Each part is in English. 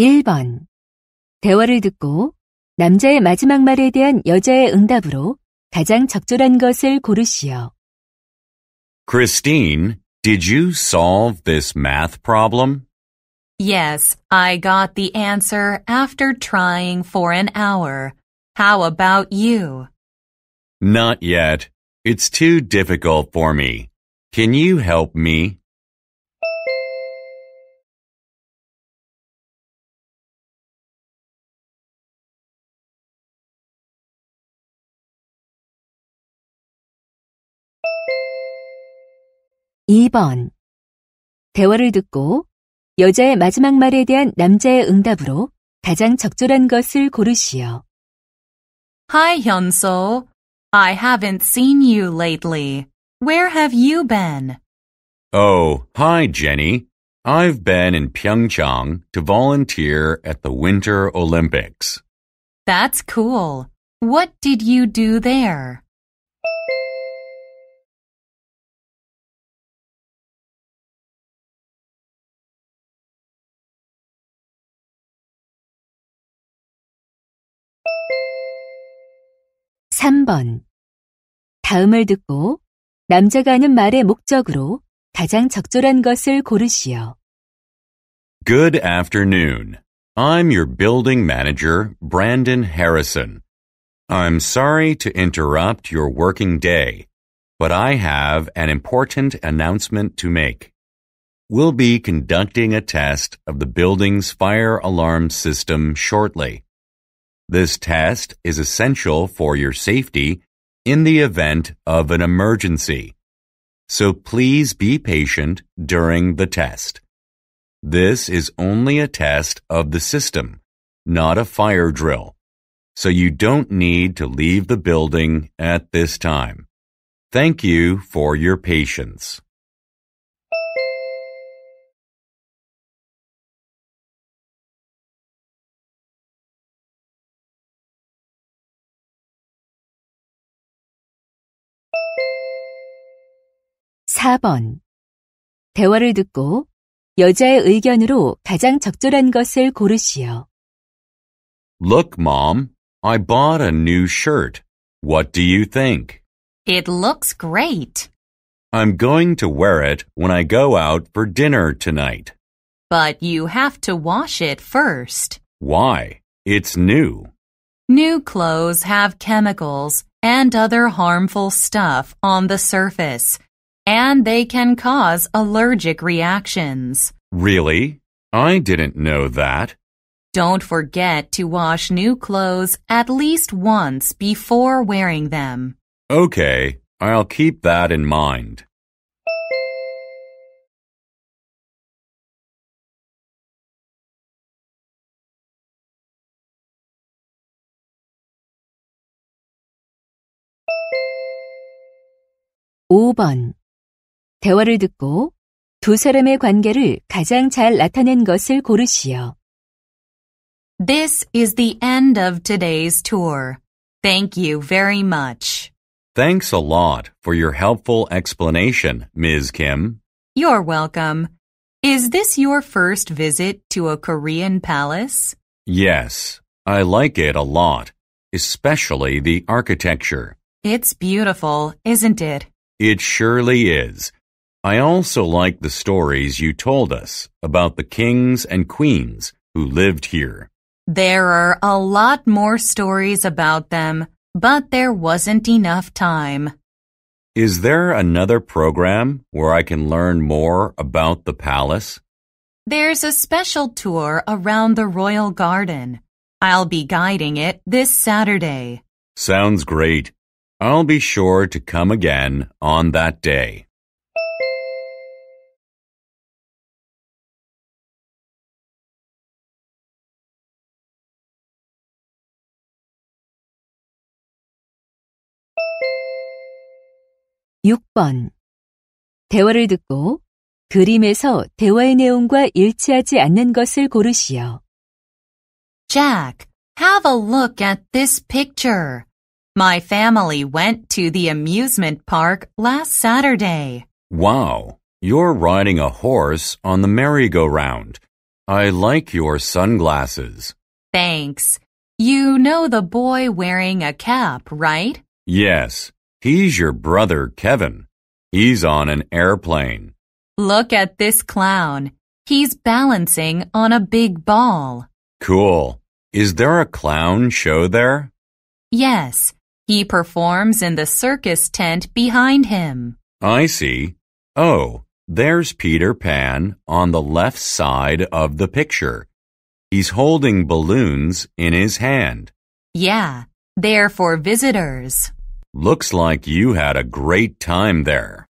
1번. 대화를 듣고 남자의 마지막 말에 대한 여자의 응답으로 가장 적절한 것을 고르시오. Christine, did you solve this math problem? Yes, I got the answer after trying for an hour. How about you? Not yet. It's too difficult for me. Can you help me? 2번. 대화를 듣고 여자의 마지막 말에 대한 남자의 응답으로 가장 적절한 것을 고르시오. Hi, Hyunsoo. I haven't seen you lately. Where have you been? Oh, hi, Jenny. I've been in Pyeongchang to volunteer at the Winter Olympics. That's cool. What did you do there? 3번. 다음을 듣고 남자가 하는 말의 목적으로 가장 적절한 것을 고르시오. Good afternoon. I'm your building manager, Brandon Harrison. I'm sorry to interrupt your working day, but I have an important announcement to make. We'll be conducting a test of the building's fire alarm system shortly. This test is essential for your safety in the event of an emergency. So please be patient during the test. This is only a test of the system, not a fire drill. So you don't need to leave the building at this time. Thank you for your patience. 4번. 대화를 듣고 여자의 의견으로 가장 적절한 것을 고르시오. Look, Mom. I bought a new shirt. What do you think? It looks great. I'm going to wear it when I go out for dinner tonight. But you have to wash it first. Why? It's new. New clothes have chemicals and other harmful stuff on the surface, and they can cause allergic reactions. Really? I didn't know that. Don't forget to wash new clothes at least once before wearing them. Okay, I'll keep that in mind. (5번) 대화를 듣고 두 사람의 관계를 가장 잘 나타낸 것을 고르시오. This is the end of today's tour. Thank you very much. Thanks a lot for your helpful explanation, Ms. Kim. You're welcome. Is this your first visit to a Korean palace? Yes, I like it a lot, especially the architecture. It's beautiful, isn't it? It surely is. I also like the stories you told us about the kings and queens who lived here. There are a lot more stories about them, but there wasn't enough time. Is there another program where I can learn more about the palace? There's a special tour around the Royal Garden. I'll be guiding it this Saturday. Sounds great. I'll be sure to come again on that day. 6번. 대화를 듣고 그림에서 대화의 내용과 일치하지 않는 것을 고르시오. Jack, have a look at this picture. My family went to the amusement park last Saturday. Wow, you're riding a horse on the merry-go-round. I like your sunglasses. Thanks. You know the boy wearing a cap, right? Yes. He's your brother, Kevin. He's on an airplane. Look at this clown. He's balancing on a big ball. Cool. Is there a clown show there? Yes. He performs in the circus tent behind him. I see. Oh, there's Peter Pan on the left side of the picture. He's holding balloons in his hand. Yeah, they're for visitors. Looks like you had a great time there.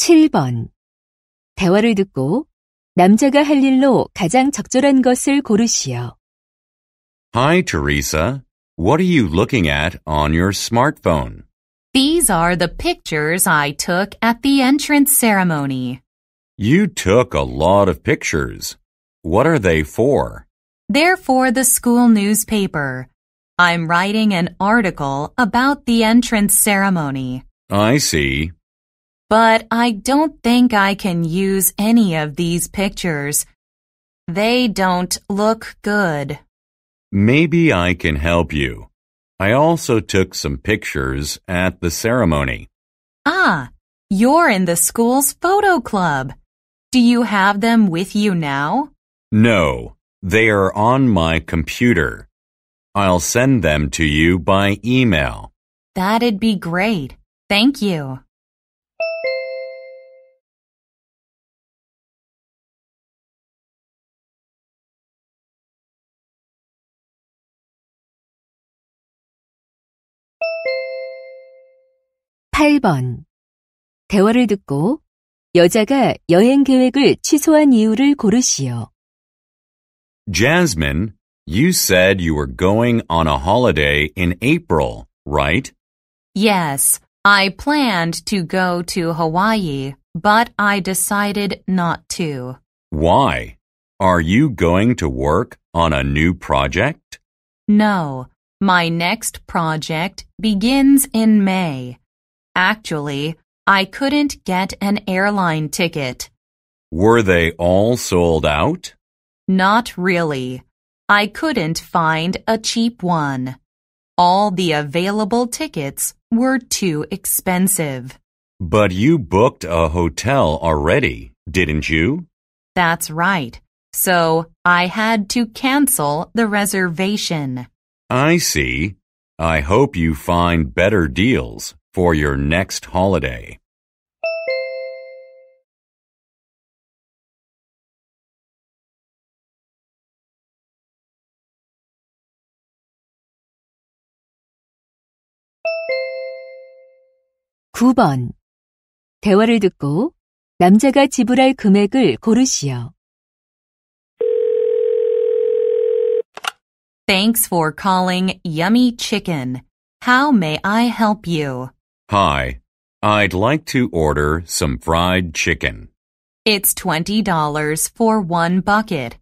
(7번) 대화를 듣고 남자가 할 일로 가장 적절한 것을 고르시오. Hi, Teresa. What are you looking at on your smartphone? These are the pictures I took at the entrance ceremony. You took a lot of pictures. What are they for? They're for the school newspaper. I'm writing an article about the entrance ceremony. I see. But I don't think I can use any of these pictures. They don't look good. Maybe I can help you. I also took some pictures at the ceremony. Ah, you're in the school's photo club. Do you have them with you now? No, they are on my computer. I'll send them to you by email. That'd be great. Thank you. 8번. 대화를 듣고 여자가 여행 계획을 취소한 이유를 고르시오. Jasmine, you said you were going on a holiday in April, right? Yes, I planned to go to Hawaii, but I decided not to. Why? Are you going to work on a new project? No, my next project begins in May. Actually, I couldn't get an airline ticket. Were they all sold out? Not really. I couldn't find a cheap one. All the available tickets were too expensive. But you booked a hotel already, didn't you? That's right. So I had to cancel the reservation. I see. I hope you find better deals for your next holiday. (9번) 대화를 듣고 남자가 지불할 금액을 고르시오. Thanks for calling Yummy Chicken. How may I help you? Hi, I'd like to order some fried chicken. It's $20 for one bucket.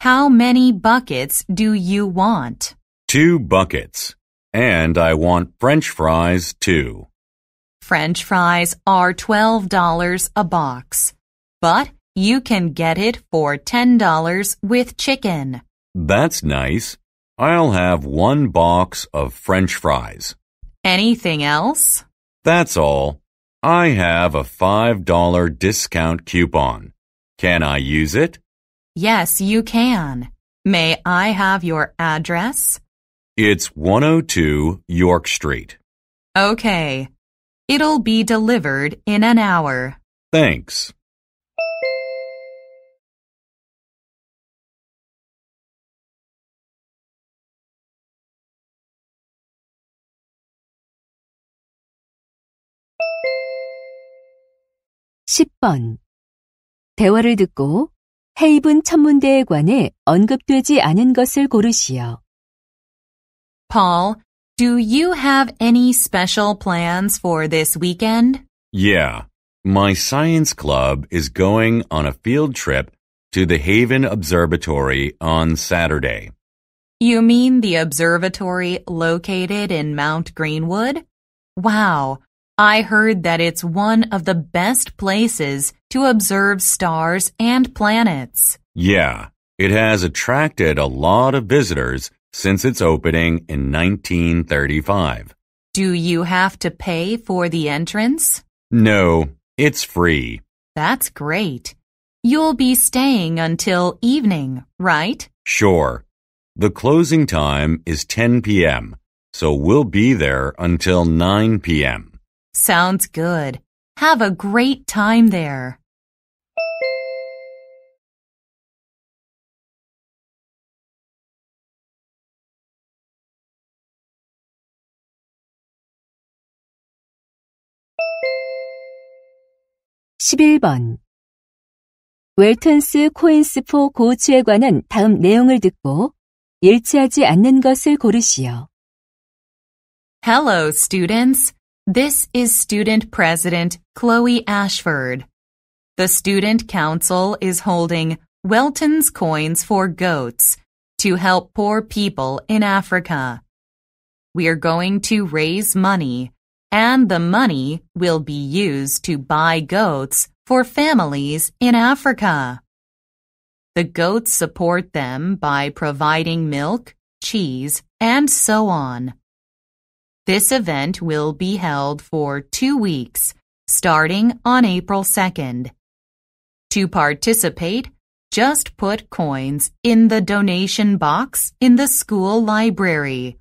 How many buckets do you want? Two buckets. And I want french fries too. French fries are $12 a box. But you can get it for $10 with chicken. That's nice. I'll have one box of french fries. Anything else? That's all. I have a $5 discount coupon. Can I use it? Yes, you can. May I have your address? It's 102 York Street. Okay. It'll be delivered in an hour. Thanks. 10번. 대화를 듣고 헤이븐 천문대에 관해 언급되지 않은 것을 고르시오. Paul, do you have any special plans for this weekend? Yeah. My science club is going on a field trip to the Haven Observatory on Saturday. You mean the observatory located in Mount Greenwood? Wow. I heard that it's one of the best places to observe stars and planets. Yeah, it has attracted a lot of visitors since its opening in 1935. Do you have to pay for the entrance? No, it's free. That's great. You'll be staying until evening, right? Sure. The closing time is 10 p.m., so we'll be there until 9 p.m. Sounds good. Have a great time there. (11번) 웰턴스 코인스포 고우츠에 관한 다음 내용을 듣고 일치하지 않는 것을 고르시오. Hello, students. This is Student President Chloe Ashford. The Student Council is holding Welton's Coins for Goats to help poor people in Africa. We are going to raise money, and the money will be used to buy goats for families in Africa. The goats support them by providing milk, cheese, and so on. This event will be held for two weeks, starting on April 2nd. To participate, just put coins in the donation box in the school library.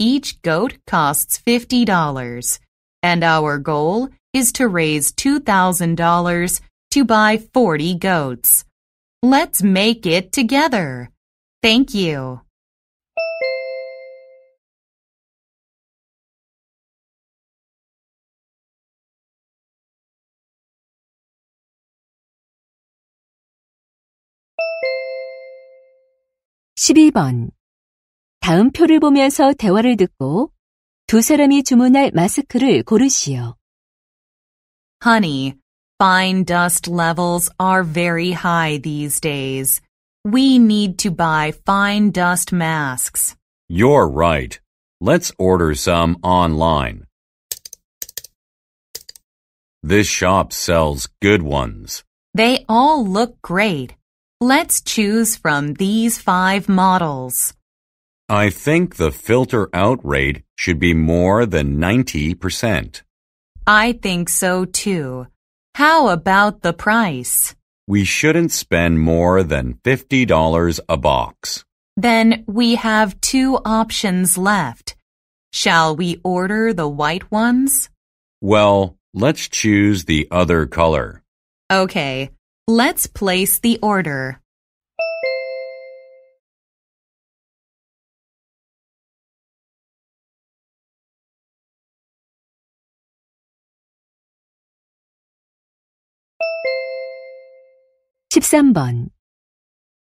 Each goat costs $50, and our goal is to raise $2,000 to buy 40 goats. Let's make it together. Thank you. 12번. 다음 표를 보면서 대화를 듣고 두 사람이 주문할 마스크를 고르시오. Honey, fine dust levels are very high these days. We need to buy fine dust masks. You're right. Let's order some online. This shop sells good ones. They all look great. Let's choose from these five models. I think the filter out rate should be more than 90%. I think so too. How about the price? We shouldn't spend more than $50 a box. Then we have two options left. Shall we order the white ones? Well, let's choose the other color. Okay, Let's place the order. (13번)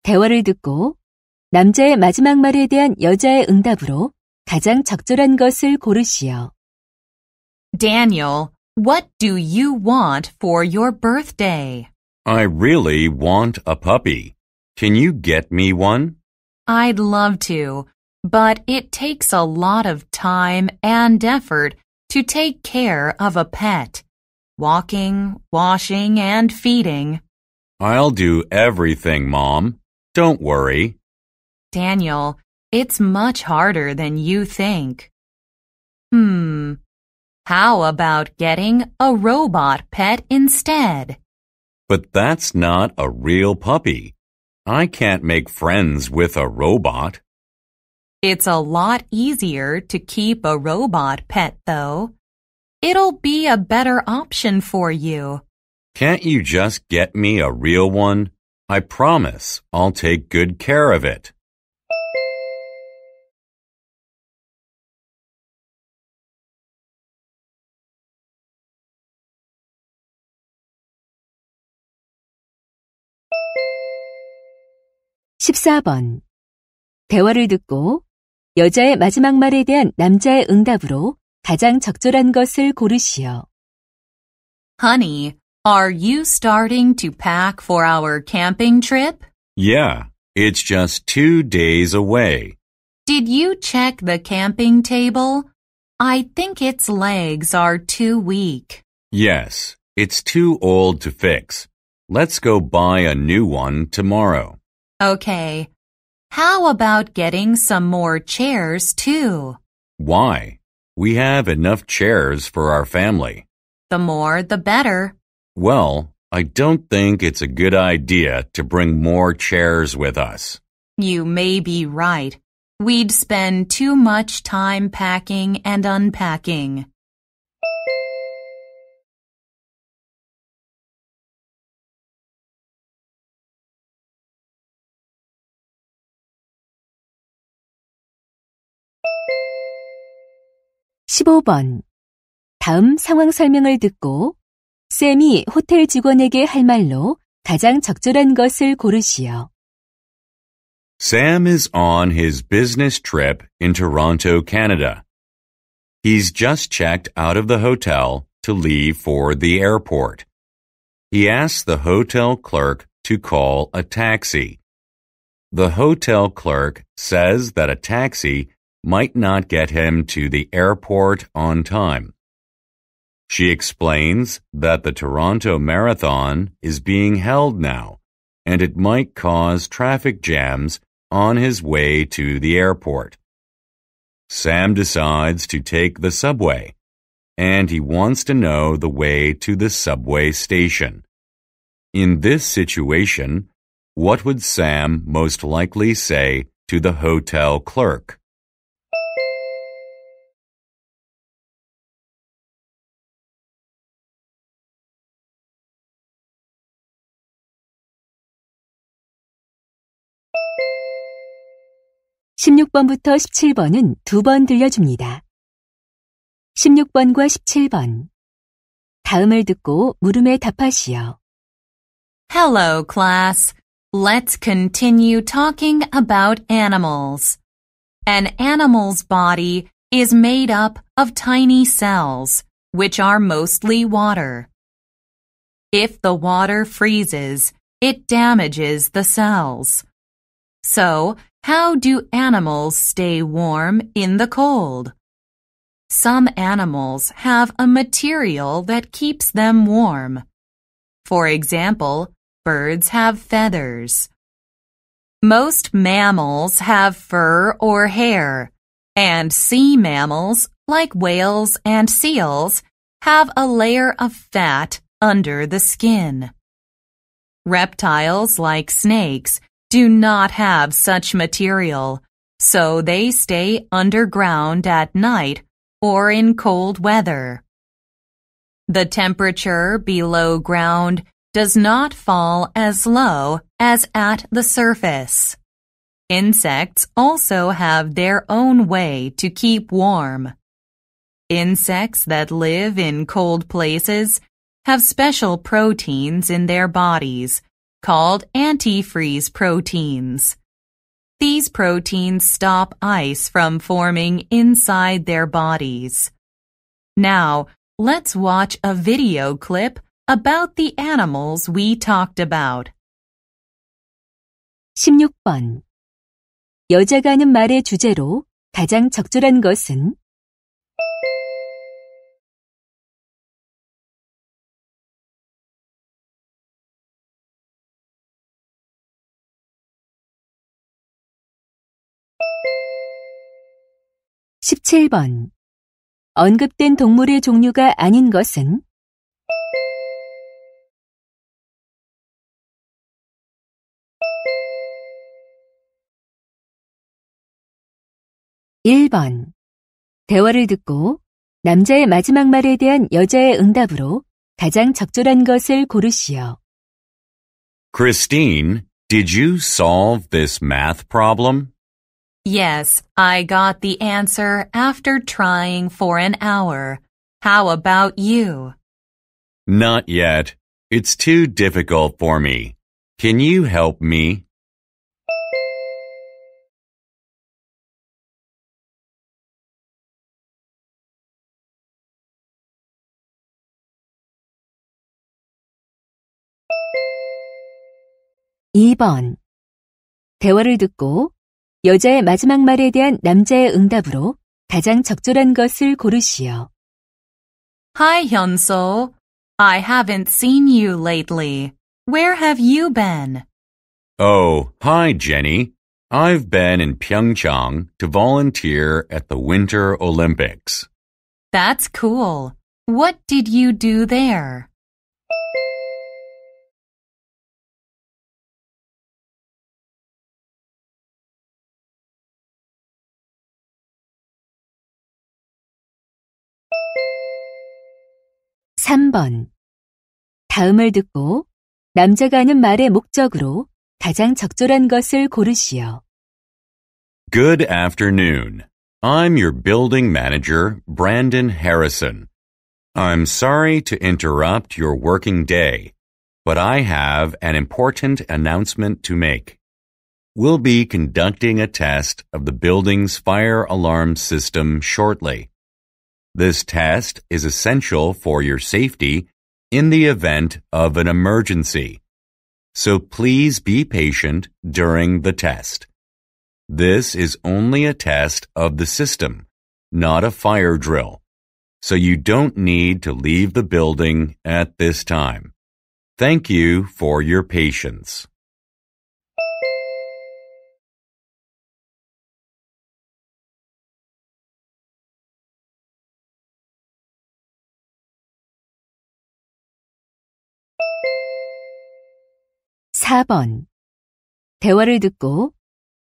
대화를 듣고 남자의 마지막 말에 대한 여자의 응답으로 가장 적절한 것을 고르시오. Daniel, what do you want for your birthday? I really want a puppy. Can you get me one? I'd love to, but it takes a lot of time and effort to take care of a pet. Walking, washing, and feeding. I'll do everything, Mom. Don't worry. Daniel, it's much harder than you think. Hmm. How about getting a robot pet instead? But that's not a real puppy. I can't make friends with a robot. It's a lot easier to keep a robot pet, though. It'll be a better option for you. Can't you just get me a real one? I promise I'll take good care of it. 14번. 대화를 듣고 여자의 마지막 말에 대한 남자의 응답으로 가장 적절한 것을 고르시오. Honey, are you starting to pack for our camping trip? Yeah, it's just two days away. Did you check the camping table? I think its legs are too weak. Yes, it's too old to fix. Let's go buy a new one tomorrow. Okay. How about getting some more chairs too? Why? We have enough chairs for our family. The more the better. Well, I don't think it's a good idea to bring more chairs with us. You may be right. We'd spend too much time packing and unpacking. 15번. 다음 상황 설명을 듣고 쌤이 호텔 직원에게 할 말로 가장 적절한 것을 고르시오. Sam is on his business trip in Toronto, Canada. He's just checked out of the hotel to leave for the airport. He asks the hotel clerk to call a taxi. The hotel clerk says that a taxi might not get him to the airport on time. She explains that the Toronto Marathon is being held now and it might cause traffic jams on his way to the airport. Sam decides to take the subway and he wants to know the way to the subway station. In this situation, what would Sam most likely say to the hotel clerk? 16번부터 17번은 두 번 들려줍니다. 16번과 17번. 다음을 듣고 물음에 답하시오. Hello, class. Let's continue talking about animals. An animal's body is made up of tiny cells, which are mostly water. If the water freezes, it damages the cells. So, how do animals stay warm in the cold? Some animals have a material that keeps them warm. For example, birds have feathers. Most mammals have fur or hair, and sea mammals, like whales and seals, have a layer of fat under the skin. Reptiles like snakes do not have such material, so they stay underground at night or in cold weather. The temperature below ground does not fall as low as at the surface. Insects also have their own way to keep warm. Insects that live in cold places have special proteins in their bodies called antifreeze proteins. These proteins stop ice from forming inside their bodies. Now, let's watch a video clip about the animals we talked about. 16번 여자가 하는 말의 주제로 가장 적절한 것은 17번. 언급된 동물의 종류가 아닌 것은? (1번) 대화를 듣고 남자의 마지막 말에 대한 여자의 응답으로 가장 적절한 것을 고르시오. Christine, did you solve this math problem? Yes, I got the answer after trying for an hour. How about you? Not yet. It's too difficult for me. Can you help me? (2번) 대화를 듣고 여자의 마지막 말에 대한 남자의 응답으로 가장 적절한 것을 고르시오. Hi, Hyunsoo. I haven't seen you lately. Where have you been? Oh, hi, Jenny. I've been in Pyeongchang to volunteer at the Winter Olympics. That's cool. What did you do there? 3번. 다음을 듣고 남자가 하는 말의 목적으로 가장 적절한 것을 고르시오. Good afternoon. I'm your building manager, Brandon Harrison. I'm sorry to interrupt your working day, but I have an important announcement to make. We'll be conducting a test of the building's fire alarm system shortly. This test is essential for your safety in the event of an emergency. So please be patient during the test. This is only a test of the system, not a fire drill. So you don't need to leave the building at this time. Thank you for your patience. 4번. 대화를 듣고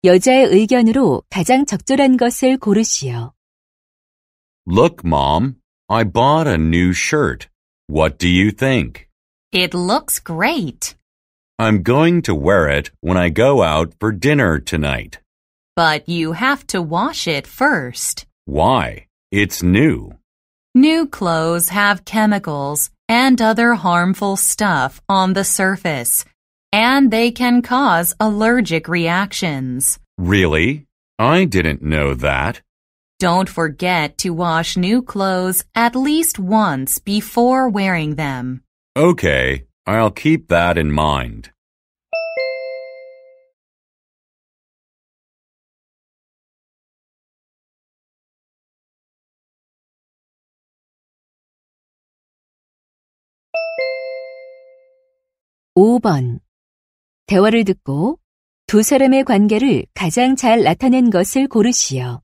여자의 의견으로 가장 적절한 것을 고르시오. Look, Mom. I bought a new shirt. What do you think? It looks great. I'm going to wear it when I go out for dinner tonight. But you have to wash it first. Why? It's new. New clothes have chemicals and other harmful stuff on the surface, and they can cause allergic reactions. Really? I didn't know that. Don't forget to wash new clothes at least once before wearing them. Okay, I'll keep that in mind. (5번) 대화를 듣고 두 사람의 관계를 가장 잘 나타낸 것을 고르시오.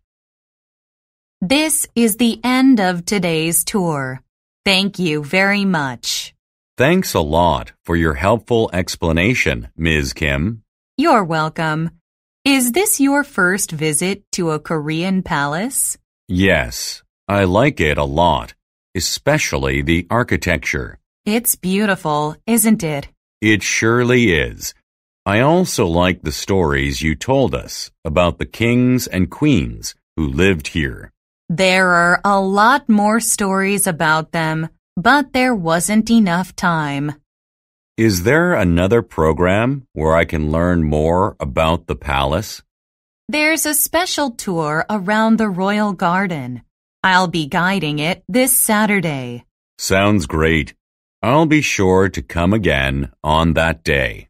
This is the end of today's tour. Thank you very much. Thanks a lot for your helpful explanation, Ms. Kim. You're welcome. Is this your first visit to a Korean palace? Yes, I like it a lot, especially the architecture. It's beautiful, isn't it? It surely is. I also like the stories you told us about the kings and queens who lived here. There are a lot more stories about them, but there wasn't enough time. Is there another program where I can learn more about the palace? There's a special tour around the royal garden. I'll be guiding it this Saturday. Sounds great. I'll be sure to come again on that day.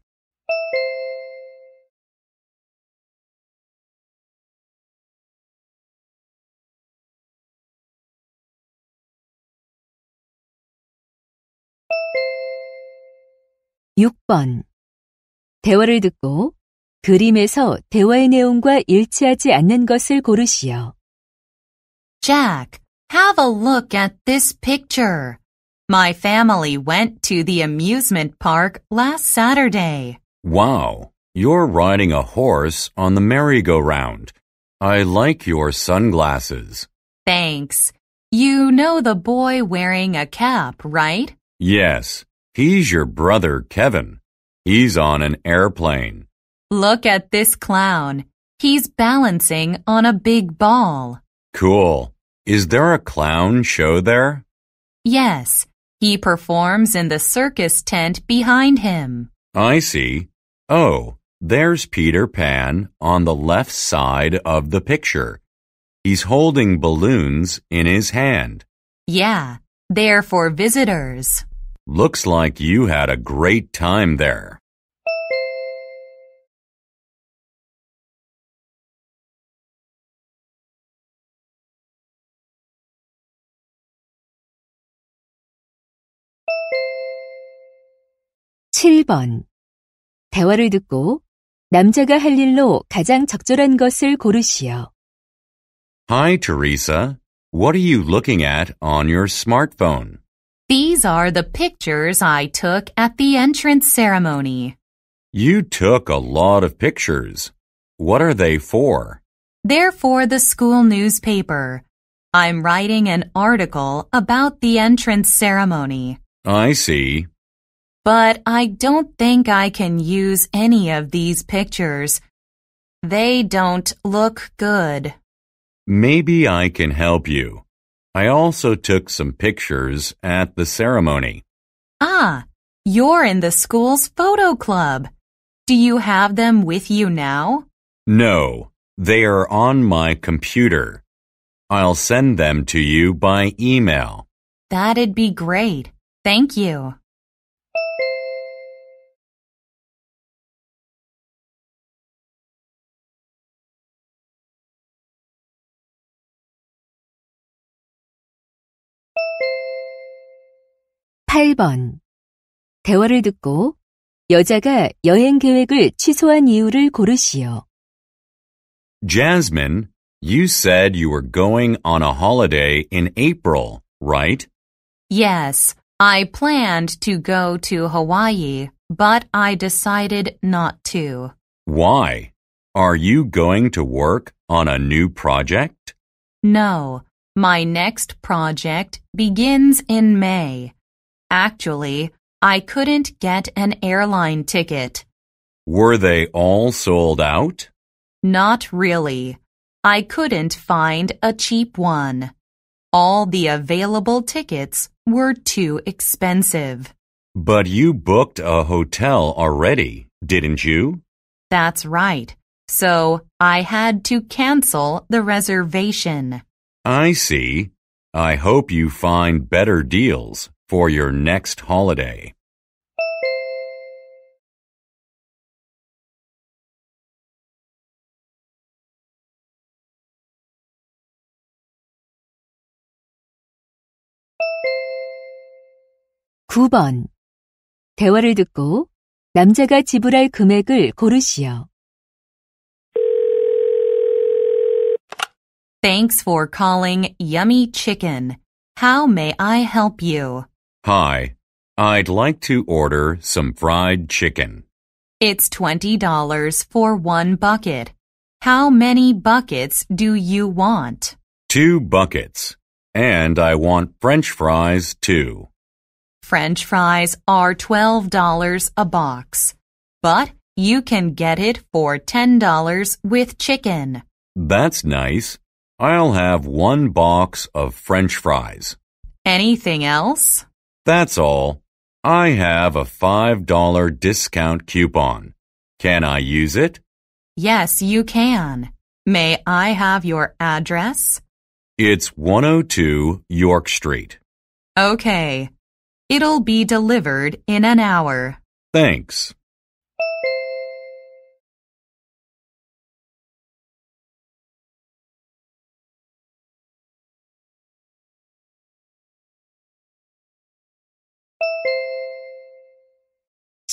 6번. 대화를 듣고 그림에서 대화의 내용과 일치하지 않는 것을 고르시오. Jack, have a look at this picture. My family went to the amusement park last Saturday. Wow, you're riding a horse on the merry-go-round. I like your sunglasses. Thanks. You know the boy wearing a cap, right? Yes. He's your brother, Kevin. He's on an airplane. Look at this clown. He's balancing on a big ball. Cool. Is there a clown show there? Yes. He performs in the circus tent behind him. I see. Oh, there's Peter Pan on the left side of the picture. He's holding balloons in his hand. Yeah, they're for visitors. Looks like you had a great time there. (7번) 대화를 듣고 남자가 할 일로 가장 적절한 것을 고르시오. Hi, Teresa. What are you looking at on your smartphone? These are the pictures I took at the entrance ceremony. You took a lot of pictures. What are they for? They're for the school newspaper. I'm writing an article about the entrance ceremony. I see. But I don't think I can use any of these pictures. They don't look good. Maybe I can help you. I also took some pictures at the ceremony. Ah, you're in the school's photo club. Do you have them with you now? No, they are on my computer. I'll send them to you by email. That'd be great. Thank you. 8번. 대화를 듣고 여자가 여행 계획을 취소한 이유를 고르시오. Jasmine, you said you were going on a holiday in April, right? Yes, I planned to go to Hawaii, but I decided not to. Why? Are you going to work on a new project? No, my next project begins in May. Actually, I couldn't get an airline ticket. Were they all sold out? Not really. I couldn't find a cheap one. All the available tickets were too expensive. But you booked a hotel already, didn't you? That's right. So I had to cancel the reservation. I see. I hope you find better deals for your next holiday. (9번) 대화를 듣고 남자가 지불할 금액을 고르시오. Thanks for calling Yummy Chicken. How may I help you? Hi, I'd like to order some fried chicken. It's $20 for one bucket. How many buckets do you want? Two buckets. And I want french fries too. French fries are $12 a box, but you can get it for $10 with chicken. That's nice. I'll have one box of french fries. Anything else? That's all. I have a $5 discount coupon. Can I use it? Yes, you can. May I have your address? It's 102 York Street. Okay. It'll be delivered in an hour. Thanks.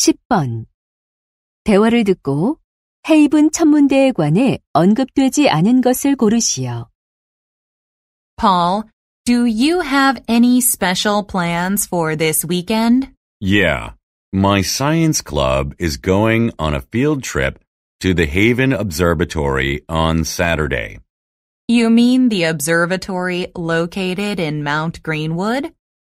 10번. 대화를 듣고 헤이븐 천문대에 관해 언급되지 않은 것을 고르시오. Paul, do you have any special plans for this weekend? Yeah. My science club is going on a field trip to the Haven Observatory on Saturday. You mean the observatory located in Mount Greenwood?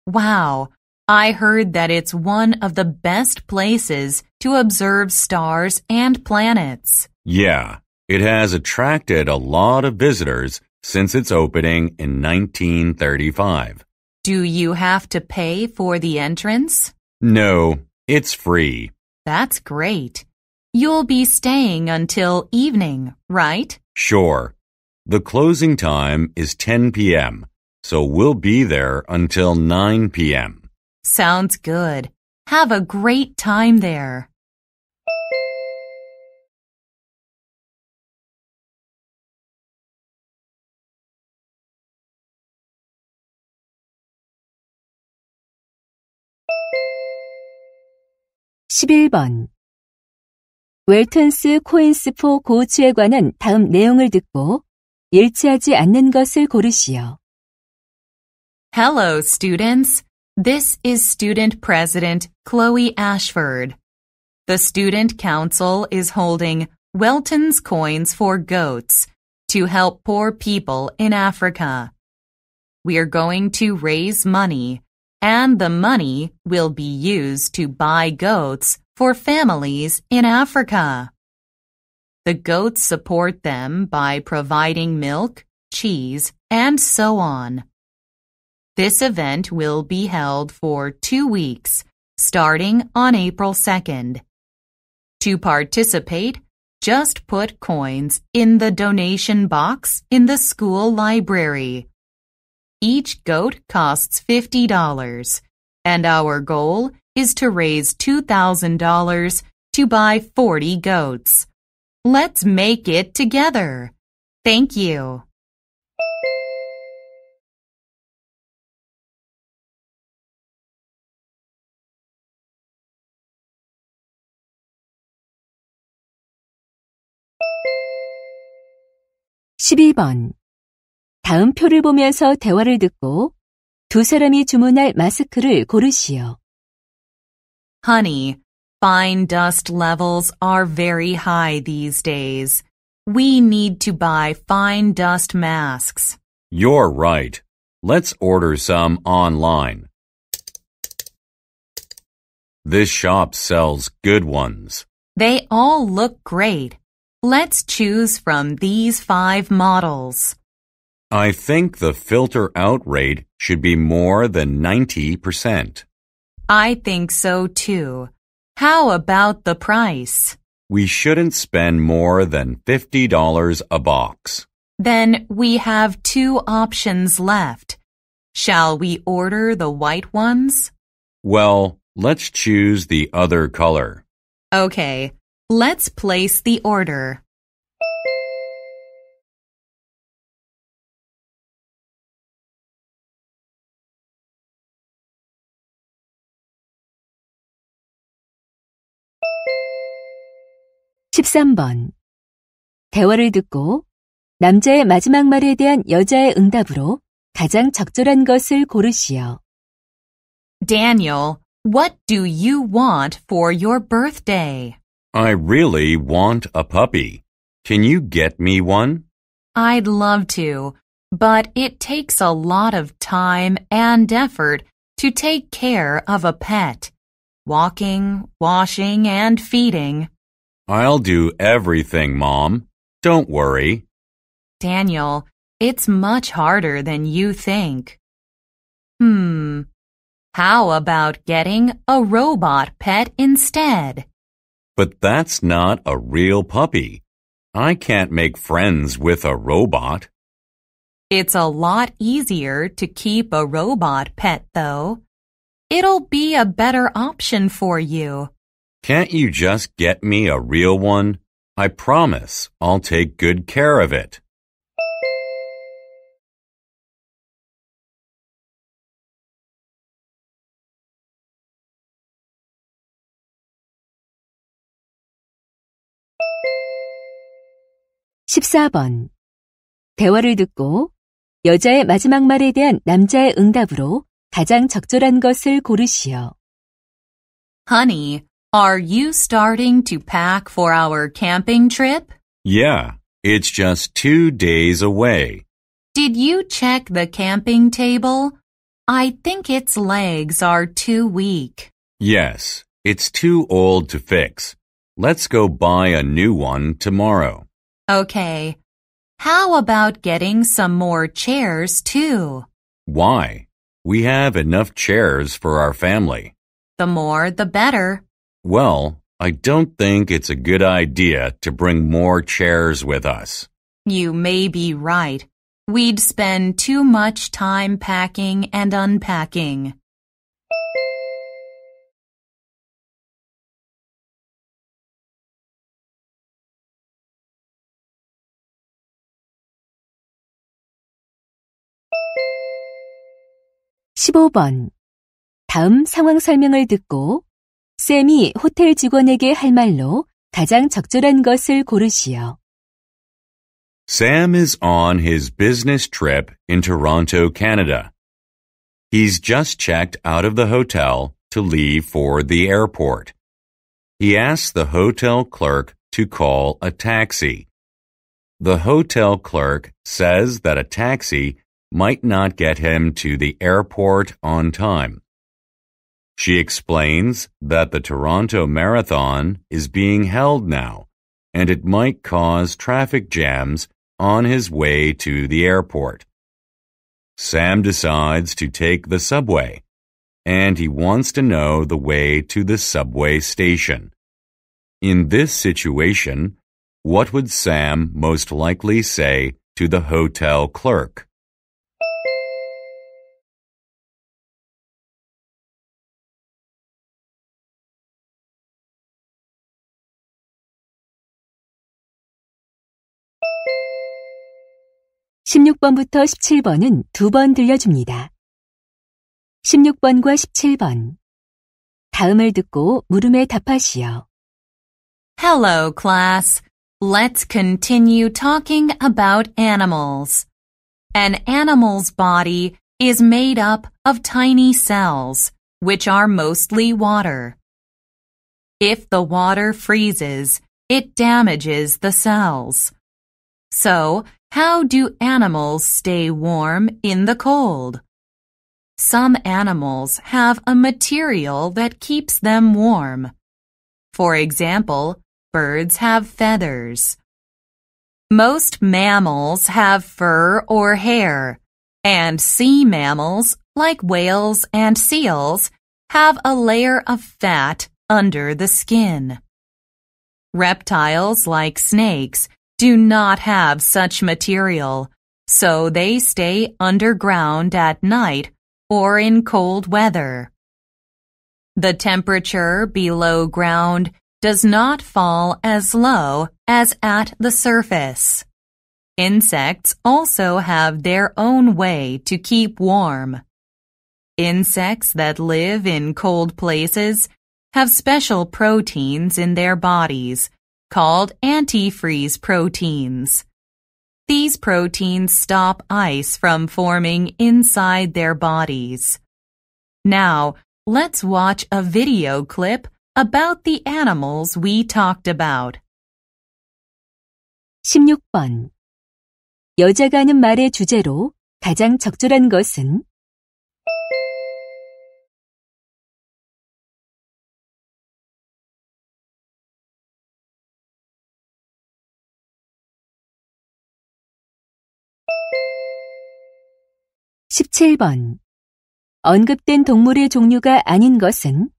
Wow, I heard that it's one of the best places to observe stars and planets. Yeah, it has attracted a lot of visitors since its opening in 1935. Do you have to pay for the entrance? No, it's free. That's great. You'll be staying until evening, right? Sure. The closing time is 10 p.m., so we'll be there until 9 p.m. Sounds good. Have a great time there. (11번) 웰턴스 코인스 포 고우츠에 관한 다음 내용을 듣고 일치하지 않는 것을 고르시오. Hello, students. This is Student President Chloe Ashford. The Student Council is holding Welton's Coins for Goats to help poor people in Africa. We are going to raise money, and the money will be used to buy goats for families in Africa. The goats support them by providing milk, cheese, and so on. This event will be held for two weeks, starting on April 2nd. To participate, just put coins in the donation box in the school library. Each goat costs $50, and our goal is to raise $2,000 to buy 40 goats. Let's make it together. Thank you. 12번. 다음 표를 보면서 대화를 듣고 두 사람이 주문할 마스크를 고르시오. Honey, fine dust levels are very high these days. We need to buy fine dust masks. You're right. Let's order some online. This shop sells good ones. They all look great. Let's choose from these five models. I think the filter out rate should be more than 90%. I think so too. How about the price? We shouldn't spend more than $50 a box. Then we have two options left. Shall we order the white ones? Well, let's choose the other color. Okay, Let's place the order. (13번) 대화를 듣고 남자의 마지막 말에 대한 여자의 응답으로 가장 적절한 것을 고르시오. Daniel, what do you want for your birthday? I really want a puppy. Can you get me one? I'd love to, but it takes a lot of time and effort to take care of a pet. Walking, washing, and feeding. I'll do everything, Mom. Don't worry. Daniel, it's much harder than you think. Hmm. How about getting a robot pet instead? But that's not a real puppy. I can't make friends with a robot. It's a lot easier to keep a robot pet, though. It'll be a better option for you. Can't you just get me a real one? I promise I'll take good care of it. 14번. 대화를 듣고 여자의 마지막 말에 대한 남자의 응답으로 가장 적절한 것을 고르시오. Honey, are you starting to pack for our camping trip? Yeah, it's just two days away. Did you check the camping table? I think its legs are too weak. Yes, it's too old to fix. Let's go buy a new one tomorrow. Okay. How about getting some more chairs too? Why? We have enough chairs for our family. The more the better. Well, I don't think it's a good idea to bring more chairs with us. You may be right. We'd spend too much time packing and unpacking. 15번. 다음 상황 설명을 듣고 쌤이 호텔 직원에게 할 말로 가장 적절한 것을 고르시오. Sam is on his business trip in Toronto, Canada. He's just checked out of the hotel to leave for the airport. He asks the hotel clerk to call a taxi. The hotel clerk says that a taxi might not get him to the airport on time. She explains that the Toronto Marathon is being held now and it might cause traffic jams on his way to the airport. Sam decides to take the subway and he wants to know the way to the subway station. In this situation, what would Sam most likely say to the hotel clerk? 16번부터 17번은 두 번 들려줍니다. 16번과 17번. 다음을 듣고 물음에 답하시오. Hello, class. Let's continue talking about animals. An animal's body is made up of tiny cells, which are mostly water. If the water freezes, it damages the cells. So, how do animals stay warm in the cold? Some animals have a material that keeps them warm. For example, birds have feathers. Most mammals have fur or hair, and sea mammals, like whales and seals, have a layer of fat under the skin. Reptiles like snakes do not have such material, so they stay underground at night or in cold weather. The temperature below ground does not fall as low as at the surface. Insects also have their own way to keep warm. Insects that live in cold places have special proteins in their bodies called antifreeze proteins. These proteins stop ice from forming inside their bodies. Now, let's watch a video clip about the animals we talked about. 16번 여자가 하는 말의 주제로 가장 적절한 것은 7번. 언급된 동물의 종류가 아닌 것은